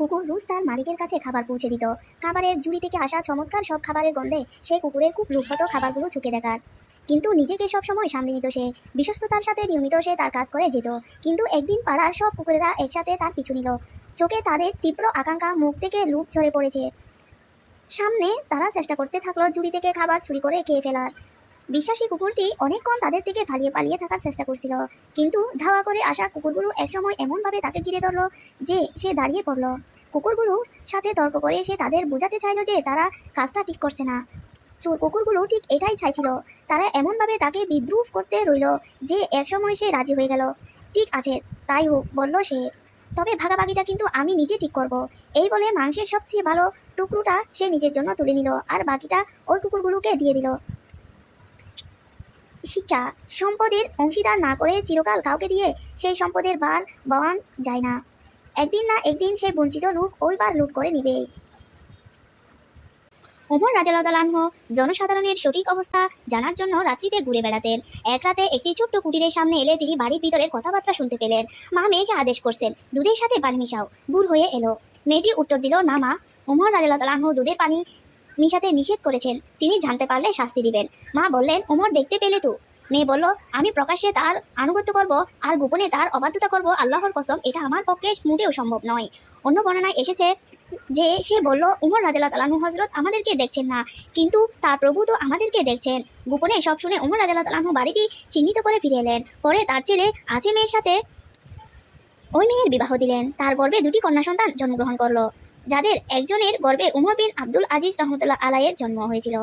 কুকুর রুজ তার মালিকের কাছে খাবার পৌঁছে দিত খাবারের জুড়ি থেকে আসা চমৎকার সব খাবারের গন্ধে সে কুকুরের খুব রূপগত খাবারগুলো ঝুঁকে দেখার কিন্তু নিজেকে সব সময় সামনে নিত সে বিশ্বস্ততার সাথে নিয়মিত সে তার কাজ করে যেত কিন্তু একদিন পাড়ার সব কুকুরেরা একসাথে তার পিছু নিল চোখে তাদের তীব্র আকাঙ্ক্ষা মুখ থেকে লুপ ঝরে পড়েছে সামনে তারা চেষ্টা করতে থাকলো জুড়ি থেকে খাবার চুরি করে খেয়ে ফেলার বিশ্বাসী কুকুরটি অনেকক্ষণ তাদের থেকে ভালিয়ে পালিয়ে থাকার চেষ্টা করছিল কিন্তু ধাওয়া করে আসা কুকুরগুলো একসময় এমনভাবে তাকে ঘিরে ধরল যে সে দাঁড়িয়ে পড়ল কুকুরগুলোর সাথে তর্ক করে সে তাদের বোঝাতে চাইল যে তারা কাজটা ঠিক করছে না চোর কুকুরগুলো ঠিক এটাই চাইছিল তারা এমনভাবে তাকে বিদ্রুপ করতে রইল যে একসময় সে রাজি হয়ে গেল ঠিক আছে তাই হোক বলল সে তবে ভাগাভাগিটা কিন্তু আমি নিজে ঠিক করব। এই বলে মাংসের সবচেয়ে ভালো টুকরোটা সে নিজের জন্য তুলে নিল আর বাকিটা ওই কুকুরগুলোকে দিয়ে দিল শিক্ষা সম্পদের অংশীদার না করে চিরকাল কাউকে দিয়ে সেই সম্পদের বার বওয়ান যায় না একদিন না একদিন সে বঞ্চিত লোক ওই বার লুট করে নিবে ওমর রাজেলাহ জনসাধারণের সঠিক অবস্থা জানার জন্য রাত্রিতে ঘুরে বেড়াতেন এক রাতে একটি ছোট্ট কুটিরের সামনে এলে তিনি বাড়ির ভিতরের কথাবার্তা শুনতে পেলেন মা মেয়েকে আদেশ করছেন দুধের সাথে পানি মিশাও ভুল হয়ে এলো মেয়েটি উত্তর দিল না মা ওমর রাজেলাহ দুধের পানি মিশাতে নিষেধ করেছেন তিনি জানতে পারলে শাস্তি দিবেন মা বললেন ওমর দেখতে পেলে তো মেয়ে বলল আমি প্রকাশ্যে তার আনুগত্য করব আর গোপনে তার অবাধ্যতা করব আল্লাহর কসম এটা আমার পক্ষে মোটেও সম্ভব নয় অন্য বর্ণনায় এসেছে যে সে বলল উমর রাজেলা তালানু হজরত আমাদেরকে দেখছেন না কিন্তু তার প্রভু তো আমাদেরকে দেখছেন গোপনে সব শুনে উমর রাজেলা তালানু বাড়িটি চিহ্নিত করে ফিরে এলেন পরে তার ছেলে আজে মেয়ের সাথে ওই মেয়ের বিবাহ দিলেন তার গর্বে দুটি কন্যা সন্তান জন্মগ্রহণ করলো যাদের একজনের গর্বে উমর বিন আব্দুল আজিজ রহমতুল্লাহ আলাইয়ের জন্ম হয়েছিল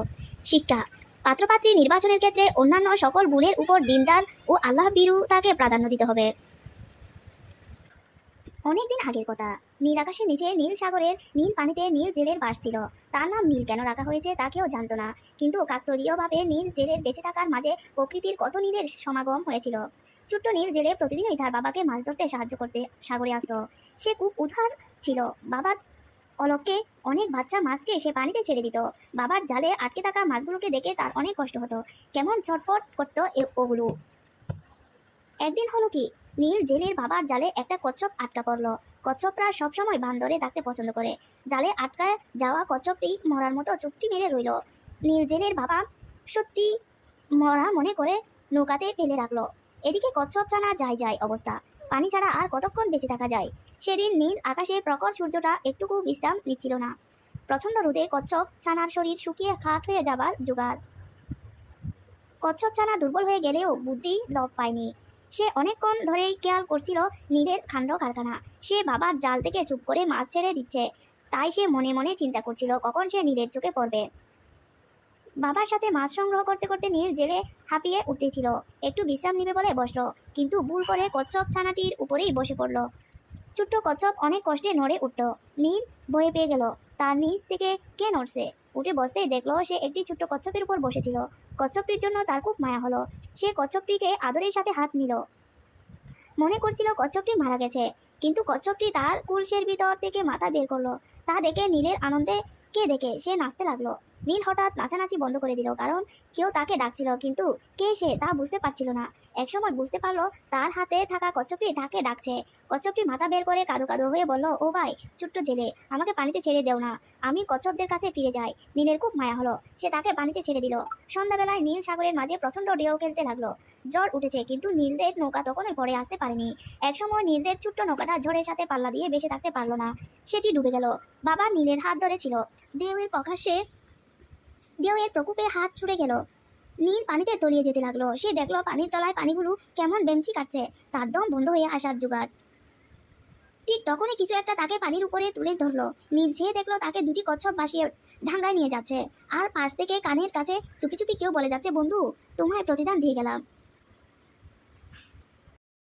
শিক্ষা পাত্রপাত্রী নির্বাচনের ক্ষেত্রে অন্যান্য সকল গুণের উপর দিনদার ও আল্লাহ তাকে প্রাধান্য দিতে হবে অনেকদিন আগের কথা নীল আকাশের নিচে নীল সাগরের নীল পানিতে নীল জেলের বাস ছিল তার নাম নীল কেন রাখা হয়েছে তা কেউ জানত না কিন্তু কাকতরীয়ভাবে নীল জেলের বেঁচে থাকার মাঝে প্রকৃতির কত নীলের সমাগম হয়েছিল ছোট্ট নীল জেলে প্রতিদিনই তার বাবাকে মাছ ধরতে সাহায্য করতে সাগরে আসত সে খুব উধার ছিল বাবার অলককে অনেক বাচ্চা মাছকে সে পানিতে ছেড়ে দিত বাবার জালে আটকে থাকা মাছগুলোকে দেখে তার অনেক কষ্ট হতো কেমন ছটফট করতো ওগুলো একদিন হলো কি নীল জেলের বাবার জালে একটা কচ্ছপ আটকা পড়ল কচ্ছপরা সবসময় বান্দরে থাকতে পছন্দ করে জালে আটকা যাওয়া কচ্ছপটি মরার মতো চুপটি মেরে রইল নীল জেলের বাবা সত্যি মরা মনে করে নৌকাতে ফেলে রাখলো এদিকে কচ্ছপ ছাড়া যায় যায় অবস্থা পানি ছাড়া আর কতক্ষণ বেঁচে থাকা যায় সেদিন নীল আকাশে প্রখর সূর্যটা একটুকু বিশ্রাম নিচ্ছিল না প্রচণ্ড রোদে কচ্ছপ ছানার শরীর শুকিয়ে খাট হয়ে যাবার জোগাড় কচ্ছপ ছানা দুর্বল হয়ে গেলেও বুদ্ধি লভ পায়নি সে অনেকক্ষণ ধরেই খেয়াল করছিল নীলের খান্ড কারখানা সে বাবার জাল থেকে চুপ করে মাছ ছেড়ে দিচ্ছে তাই সে মনে মনে চিন্তা করছিল কখন সে নীলের চোখে পড়বে বাবার সাথে মাছ সংগ্রহ করতে করতে নীল জেলে হাঁপিয়ে উঠেছিল একটু বিশ্রাম নেবে বলে বসলো কিন্তু ভুল করে কচ্ছপ ছানাটির উপরেই বসে পড়লো ছোট্ট কচ্ছপ অনেক কষ্টে নড়ে উঠল নীল ভয়ে পেয়ে গেল তার নিচ থেকে কে নড়ছে উঠে বসতে দেখলো সে একটি ছোট্ট কচ্ছপের উপর বসেছিল কচ্ছপটির জন্য তার খুব মায়া হলো সে কচ্ছপটিকে আদরের সাথে হাত নিল মনে করছিল কচ্ছপটি মারা গেছে কিন্তু কচ্ছপটি তার কুলশের ভিতর থেকে মাথা বের করলো তা দেখে নীলের আনন্দে কে দেখে সে নাচতে লাগলো নীল হঠাৎ নাচানাচি বন্ধ করে দিল কারণ কেউ তাকে ডাকছিল কিন্তু কে সে তা বুঝতে পারছিল না একসময় বুঝতে পারলো তার হাতে থাকা কচ্ছপটি তাকে ডাকছে কচ্ছপটি মাথা বের করে কাদো কাদো হয়ে বলল ও ভাই ছোট্ট ছেলে আমাকে পানিতে ছেড়ে দেও না আমি কচ্ছপদের কাছে ফিরে যাই নীলের খুব মায়া হলো সে তাকে পানিতে ছেড়ে দিল সন্ধ্যাবেলায় নীল সাগরের মাঝে প্রচণ্ড ঢেউ খেলতে লাগলো জ্বর উঠেছে কিন্তু নীলদের নৌকা তখনই পড়ে আসতে পারেনি একসময় নীলদের ছোট্ট নৌকাটা ঝড়ের সাথে পাল্লা দিয়ে বেঁচে থাকতে পারলো না সেটি ডুবে গেল বাবা নীলের হাত ধরেছিল ঢেউয়ের প্রকাশ্যে ঢেউয়ের প্রকোপে হাত ছুড়ে গেল নীল পানিতে তলিয়ে যেতে লাগলো সে দেখলো পানির তলায় পানিগুলো কেমন বেঞ্চি কাটছে তার দম বন্ধ হয়ে আসার জোগাড় ঠিক তখনই কিছু একটা তাকে পানির উপরে তুলে ধরলো নীল ছেয়ে দেখলো তাকে দুটি কচ্ছপ বাসিয়ে ঢাঙ্গায় নিয়ে যাচ্ছে আর পাশ থেকে কানের কাছে চুপি চুপি কেউ বলে যাচ্ছে বন্ধু তোমায় প্রতিদান দিয়ে গেলাম